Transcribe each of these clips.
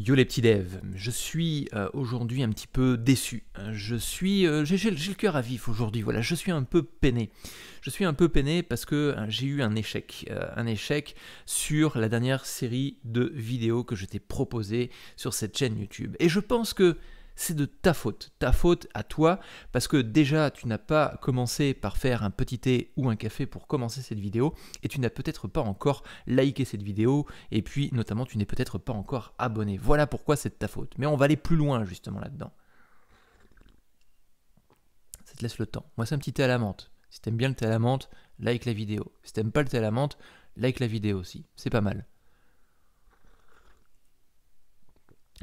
Yo les petits devs, je suis euh, aujourd'hui un petit peu déçu. Hein. Je suis, euh, j'ai le cœur à vif aujourd'hui. Voilà, je suis un peu peiné. Je suis un peu peiné parce que hein, j'ai eu un échec, euh, un échec sur la dernière série de vidéos que je t'ai proposé sur cette chaîne YouTube. Et je pense que c'est de ta faute. Ta faute à toi, parce que déjà, tu n'as pas commencé par faire un petit thé ou un café pour commencer cette vidéo, et tu n'as peut-être pas encore liké cette vidéo, et puis notamment, tu n'es peut-être pas encore abonné. Voilà pourquoi c'est de ta faute. Mais on va aller plus loin justement là-dedans. Ça te laisse le temps. Moi, c'est un petit thé à la menthe. Si t'aimes bien le thé à la menthe, like la vidéo. Si t'aimes pas le thé à la menthe, like la vidéo aussi. C'est pas mal.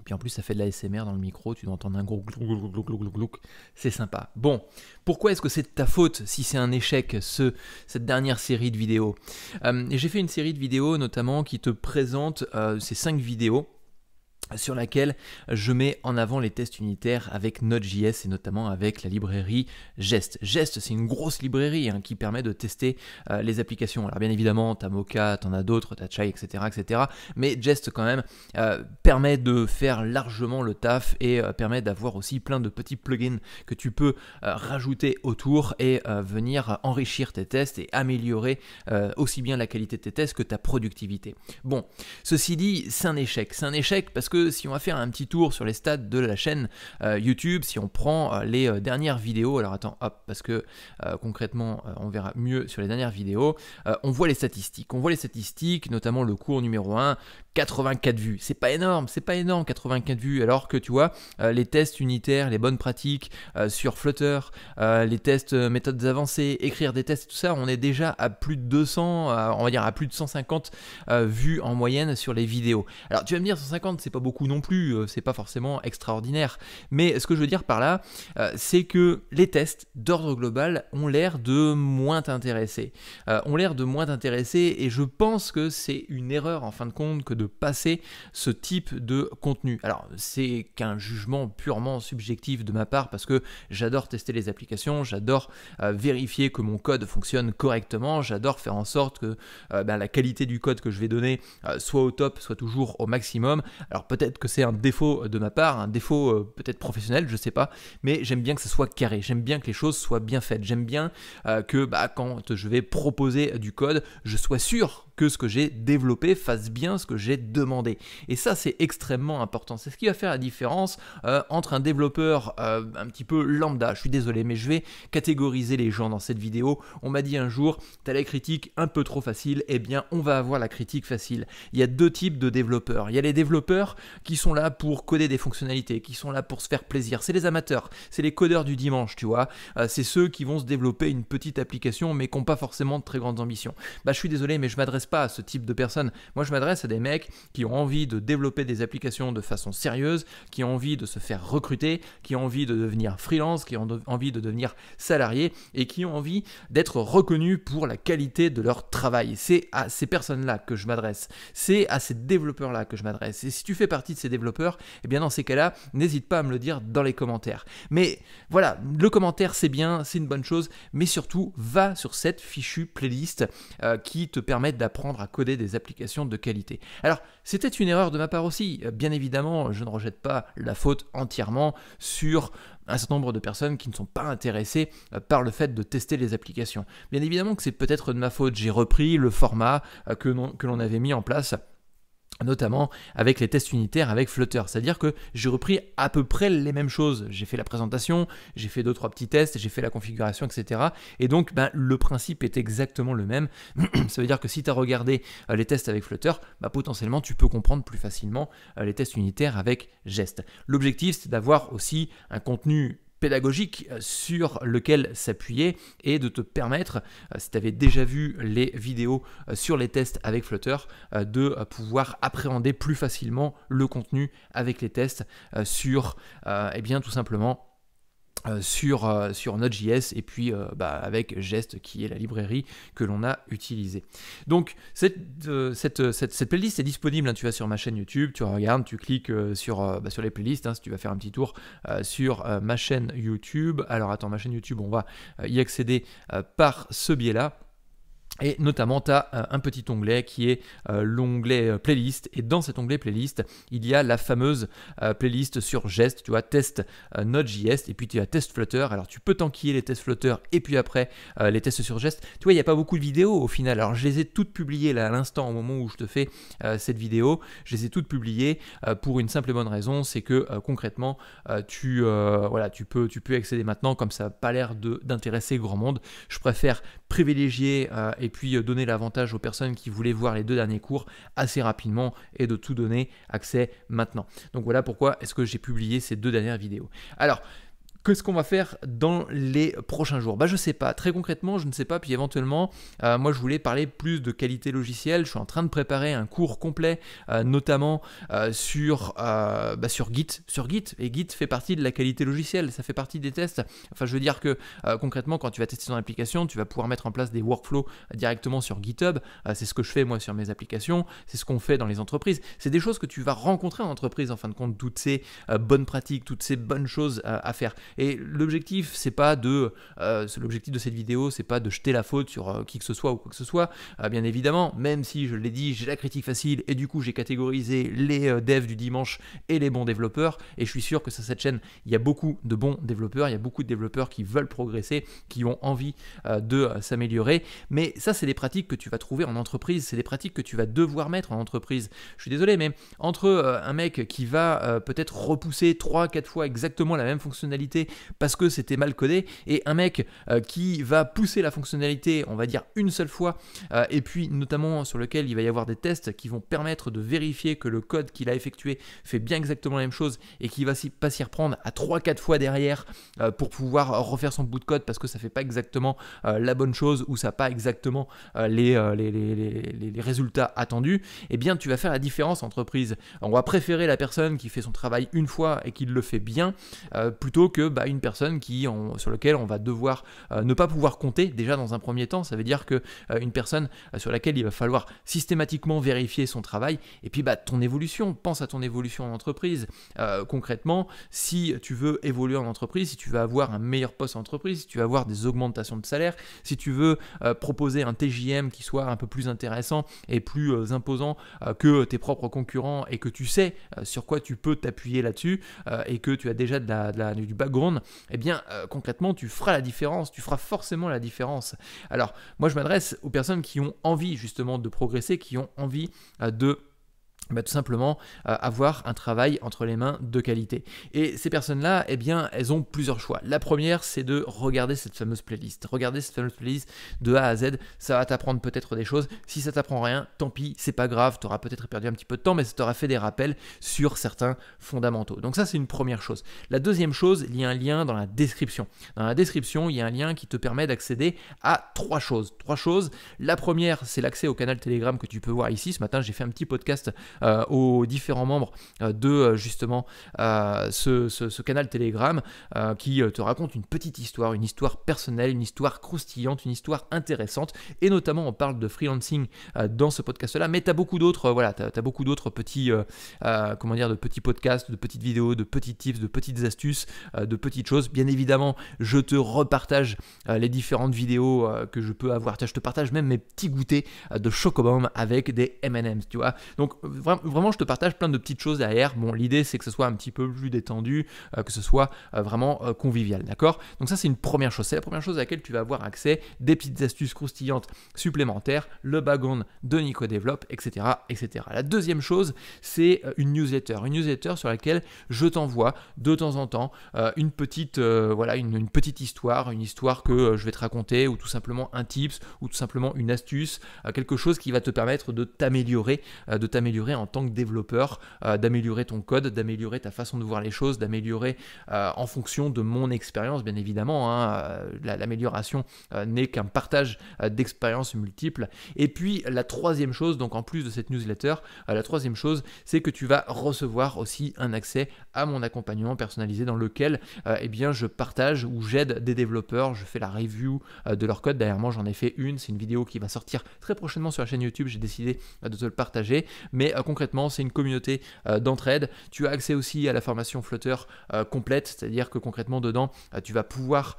Puis en plus, ça fait de la SMR dans le micro, tu dois entendre un gros glouc, C'est sympa. Bon, pourquoi est-ce que c'est de ta faute si c'est un échec, ce, cette dernière série de vidéos euh, J'ai fait une série de vidéos notamment qui te présente euh, ces cinq vidéos sur laquelle je mets en avant les tests unitaires avec Node.js et notamment avec la librairie Jest. Jest, c'est une grosse librairie hein, qui permet de tester euh, les applications. Alors bien évidemment, as Mocha, en as d'autres, as Chai, etc., etc. Mais Jest quand même euh, permet de faire largement le taf et euh, permet d'avoir aussi plein de petits plugins que tu peux rajouter autour et venir enrichir tes tests et améliorer aussi bien la qualité de tes tests que ta productivité. Bon, ceci dit, c'est un échec. C'est un échec parce que si on va faire un petit tour sur les stats de la chaîne euh, YouTube, si on prend euh, les euh, dernières vidéos, alors attends, hop, parce que concrètement, on verra mieux sur les dernières vidéos, on voit les statistiques. On voit les statistiques, notamment le cours numéro 1, 84 vues. C'est pas énorme, c'est pas énorme 84 vues, alors que tu vois, les tests unitaires, les bonnes pratiques sur Flutter, les tests méthodes avancées, écrire des tests, tout ça, on est déjà à plus de 200, on va dire à plus de 150 vues en moyenne sur les vidéos. Alors tu vas me dire 150 c'est pas beaucoup non plus, euh, c'est pas forcément extraordinaire. Mais ce que je veux dire par là, euh, c'est que les tests d'ordre global ont l'air de moins t'intéresser. Euh, ont l'air de moins t'intéresser et je pense que c'est une erreur en fin de compte que de passer ce type de contenu. Alors c'est qu'un jugement purement subjectif de ma part parce que j'adore tester les applications, j'adore vérifier que mon code fonctionne correctement, j'adore faire en sorte que ben, la qualité du code que je vais donner soit au top, soit toujours au maximum. Alors peut-être que c'est un défaut euh, de ma part, un défaut euh, peut-être professionnel, je ne sais pas, mais j'aime bien que ce soit carré, j'aime bien que les choses soient bien faites, j'aime bien euh, que bah, quand je vais proposer du code, je sois sûr que ce que j'ai développé fasse bien ce que j'ai demandé. Et ça, c'est extrêmement important. C'est ce qui va faire la différence euh, entre un développeur euh, un petit peu lambda. Je suis désolé, mais je vais catégoriser les gens dans cette vidéo. On m'a dit un jour, t'as la critique un peu trop facile. Eh bien, on va avoir la critique facile. Il y a deux types de développeurs. Il y a les développeurs qui sont là pour coder des fonctionnalités, qui sont là pour se faire plaisir. C'est les amateurs, c'est les codeurs du dimanche, tu vois. Euh, c'est ceux qui vont se développer une petite application, mais qui n'ont pas forcément de très grandes ambitions. Bah, je suis désolé, mais je m'adresse pas à ce type de personnes. Moi, je m'adresse à des mecs qui ont envie de développer des applications de façon sérieuse, qui ont envie de se faire recruter, qui ont envie de devenir freelance, qui ont envie de devenir salarié et qui ont envie d'être reconnus pour la qualité de leur travail. C'est à ces personnes-là que je m'adresse. C'est à ces développeurs-là que je m'adresse. Et si tu fais partie de ces développeurs, eh bien dans ces cas-là, n'hésite pas à me le dire dans les commentaires. Mais voilà, le commentaire c'est bien, c'est une bonne chose, mais surtout va sur cette fichue playlist euh, qui te permet d'apprendre à coder des applications de qualité. Alors, c'était une erreur de ma part aussi. Euh, bien évidemment, je ne rejette pas la faute entièrement sur un certain nombre de personnes qui ne sont pas intéressées euh, par le fait de tester les applications. Bien évidemment que c'est peut-être de ma faute, j'ai repris le format euh, que l'on avait mis en place notamment avec les tests unitaires avec Flutter. C'est-à-dire que j'ai repris à peu près les mêmes choses. J'ai fait la présentation, j'ai fait deux, trois petits tests, j'ai fait la configuration, etc. Et donc, ben, le principe est exactement le même. Ça veut dire que si tu as regardé euh, les tests avec Flutter, bah, potentiellement, tu peux comprendre plus facilement euh, les tests unitaires avec Geste. L'objectif, c'est d'avoir aussi un contenu pédagogique euh, sur lequel s'appuyer et de te permettre, euh, si tu avais déjà vu les vidéos euh, sur les tests avec Flutter, de pouvoir appréhender plus facilement le contenu avec les tests sur, eh bien tout simplement, euh, sur, euh, sur Node.js et puis euh, bah, avec geste qui est la librairie que l'on a utilisée. Donc cette, playlist est disponible, hein, tu vas sur ma chaîne YouTube, tu regardes, tu cliques bah, sur, les playlists, hein, si tu vas faire un petit tour sur ma chaîne YouTube. Alors attends, ma chaîne YouTube, on va y accéder par ce biais-là. Et notamment, tu as euh, un petit onglet qui est euh, l'onglet euh, playlist. Et dans cet onglet playlist, il y a la fameuse playlist sur geste. Tu vois, test Node.js et puis tu as test Flutter. Alors, tu peux t'enquiller les tests Flutter et puis après les tests sur geste. Tu vois, il n'y a pas beaucoup de vidéos au final. Alors, je les ai toutes publiées là à l'instant, au moment où je te fais cette vidéo. Je les ai toutes publiées pour une simple et bonne raison c'est que concrètement, tu, voilà, tu, peux, tu peux accéder maintenant. Comme ça n'a pas l'air d'intéresser grand monde, je préfère privilégier euh, et puis euh, donner l'avantage aux personnes qui voulaient voir les deux derniers cours assez rapidement et de tout donner accès maintenant. Donc voilà pourquoi est-ce que j'ai publié ces deux dernières vidéos. Alors, qu'est-ce qu'on va faire dans les prochains jours Bah je sais pas, très concrètement je ne sais pas, puis éventuellement euh, moi je voulais parler plus de qualité logicielle, je suis en train de préparer un cours complet euh, notamment euh, sur, bah, sur Git, sur Git, et Git fait partie de la qualité logicielle, ça fait partie des tests, enfin je veux dire que concrètement quand tu vas tester ton application, tu vas pouvoir mettre en place des workflows directement sur GitHub, c'est ce que je fais moi sur mes applications, c'est ce qu'on fait dans les entreprises, c'est des choses que tu vas rencontrer en entreprise en fin de compte, toutes ces bonnes pratiques, toutes ces bonnes choses à faire. Et l'objectif, c'est pas de, euh, l'objectif de cette vidéo, c'est pas de jeter la faute sur euh, qui que ce soit ou quoi que ce soit. Euh, bien évidemment, même si je l'ai dit, j'ai la critique facile et du coup j'ai catégorisé les devs du dimanche et les bons développeurs. Et je suis sûr que sur cette chaîne, il y a beaucoup de bons développeurs, il y a beaucoup de développeurs qui veulent progresser, qui ont envie de s'améliorer. Mais ça, c'est des pratiques que tu vas trouver en entreprise, c'est des pratiques que tu vas devoir mettre en entreprise. Je suis désolé, mais entre un mec qui va peut-être repousser 3-4 fois exactement la même fonctionnalité parce que c'était mal codé. Et un mec euh, qui va pousser la fonctionnalité, on va dire une seule fois, euh, et puis notamment sur lequel il va y avoir des tests qui vont permettre de vérifier que le code qu'il a effectué fait bien exactement la même chose et qui va pas s'y reprendre à 3-4 fois derrière euh, pour pouvoir refaire son bout de code parce que ça fait pas exactement la bonne chose ou ça pas exactement les les, résultats attendus, et eh bien tu vas faire la différence entreprise. On va préférer la personne qui fait son travail une fois et qui le fait bien plutôt que bah, une personne qui, on, sur laquelle on va devoir euh, ne pas pouvoir compter déjà dans un premier temps. Ça veut dire que euh, une personne euh, sur laquelle il va falloir systématiquement vérifier son travail et puis bah, ton évolution. Pense à ton évolution en entreprise. concrètement, si tu veux évoluer en entreprise, si tu veux avoir un meilleur poste en entreprise, si tu veux avoir des augmentations de salaire, si tu veux proposer un TJM qui soit un peu plus intéressant et plus imposant que tes propres concurrents et que tu sais sur quoi tu peux t'appuyer là-dessus et que tu as déjà du background et eh bien euh, concrètement tu feras la différence, tu feras forcément la différence. Alors moi je m'adresse aux personnes qui ont envie justement de progresser, qui ont envie euh, de bah, tout simplement euh, avoir un travail entre les mains de qualité. Et ces personnes-là, eh bien, elles ont plusieurs choix. La première, c'est de regarder cette fameuse playlist. Regarder cette fameuse playlist de A à Z, ça va t'apprendre peut-être des choses. Si ça t'apprend rien, tant pis, c'est pas grave, tu auras peut-être perdu un petit peu de temps, mais ça t'aura fait des rappels sur certains fondamentaux. Donc ça, c'est une première chose. La deuxième chose, il y a un lien dans la description. Dans la description, il y a un lien qui te permet d'accéder à trois choses. Trois choses. La première, c'est l'accès au canal Telegram que tu peux voir ici. Ce matin, j'ai fait un petit podcast euh, aux différents membres euh, de euh, justement ce, canal Telegram qui te raconte une petite histoire, une histoire personnelle, une histoire croustillante, une histoire intéressante. Et notamment, on parle de freelancing dans ce podcast-là, mais tu as beaucoup d'autres, voilà, tu as, beaucoup d'autres petits, comment dire, de petits podcasts, de petites vidéos, de petits tips, de petites astuces, de petites choses. Bien évidemment, je te repartage les différentes vidéos que je peux avoir. Je te partage même mes petits goûters de chocobomb avec des M&M's, tu vois. Donc vraiment, je te partage plein de petites choses derrière. Bon, l'idée, c'est que ce soit un petit peu plus détendu, euh, que ce soit euh, vraiment euh, convivial, d'accord Donc ça, c'est une première chose. C'est la première chose à laquelle tu vas avoir accès, des petites astuces croustillantes supplémentaires, le background de Nico etc., etc. La deuxième chose, c'est une newsletter, une newsletter sur laquelle je t'envoie de temps en temps une petite, voilà, une, petite histoire, une histoire que je vais te raconter, ou tout simplement un tips, ou tout simplement une astuce, quelque chose qui va te permettre de t'améliorer, de t'améliorer en tant que développeur euh, d'améliorer ton code, d'améliorer ta façon de voir les choses, d'améliorer euh, en fonction de mon expérience, bien évidemment. Hein, euh, l'amélioration n'est qu'un partage d'expériences multiples. Et puis la troisième chose, donc en plus de cette newsletter, la troisième chose, c'est que tu vas recevoir aussi un accès à mon accompagnement personnalisé dans lequel eh bien, je partage ou j'aide des développeurs, je fais la review de leur code. Derrière moi, j'en ai fait une, c'est une vidéo qui va sortir très prochainement sur la chaîne YouTube, j'ai décidé de te le partager. Mais concrètement, c'est une communauté euh, d'entraide. Tu as accès aussi à la formation Flutter euh, complète, c'est-à-dire que concrètement dedans, euh, tu vas pouvoir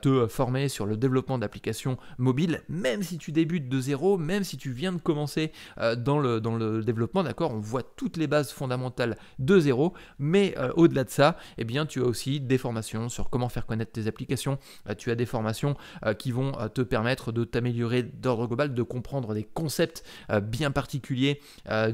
te former sur le développement d'applications mobiles, même si tu débutes de zéro, même si tu viens de commencer dans, le, dans le développement, d'accord On voit toutes les bases fondamentales de zéro, mais au-delà de ça, eh bien, tu as aussi des formations sur comment faire connaître tes applications, tu as des formations qui vont te permettre de t'améliorer d'ordre global, de comprendre des concepts bien particuliers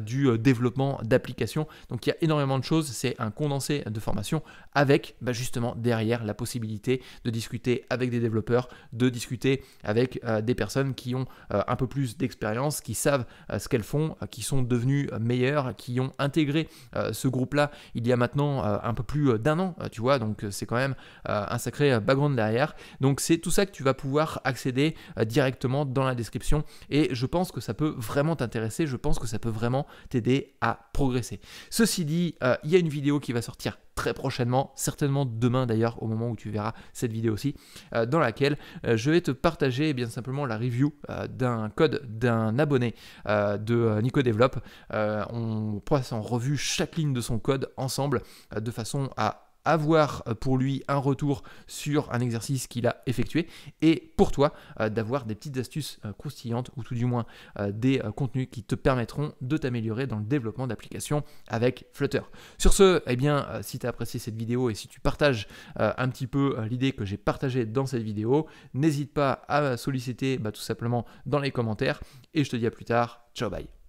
du euh, développement d'applications. Donc il y a énormément de choses, c'est un condensé de formation avec bah, justement derrière la possibilité de discuter avec des développeurs, de discuter avec euh, des personnes qui ont euh, un peu plus d'expérience, qui savent ce qu'elles font, qui sont devenues meilleures, qui ont intégré ce groupe-là il y a maintenant un peu plus d'un an, tu vois, donc c'est quand même un sacré background derrière. Donc c'est tout ça que tu vas pouvoir accéder directement dans la description et je pense que ça peut vraiment t'intéresser, je pense que ça peut vraiment t'aider à progresser. Ceci dit, euh, il y a une vidéo qui va sortir très prochainement, certainement demain d'ailleurs au moment où tu verras cette vidéo aussi, euh, dans laquelle euh, je vais te partager eh bien simplement la review d'un code d'un abonné de Nico Develop. on passe en revue chaque ligne de son code ensemble de façon à avoir euh, pour lui un retour sur un exercice qu'il a effectué et pour toi euh, d'avoir des petites astuces euh, croustillantes ou tout du moins des contenus qui te permettront de t'améliorer dans le développement d'applications avec Flutter. Sur ce, eh bien, si tu as apprécié cette vidéo et si tu partages un petit peu l'idée que j'ai partagée dans cette vidéo, n'hésite pas à solliciter bah, tout simplement dans les commentaires et je te dis à plus tard. Ciao, bye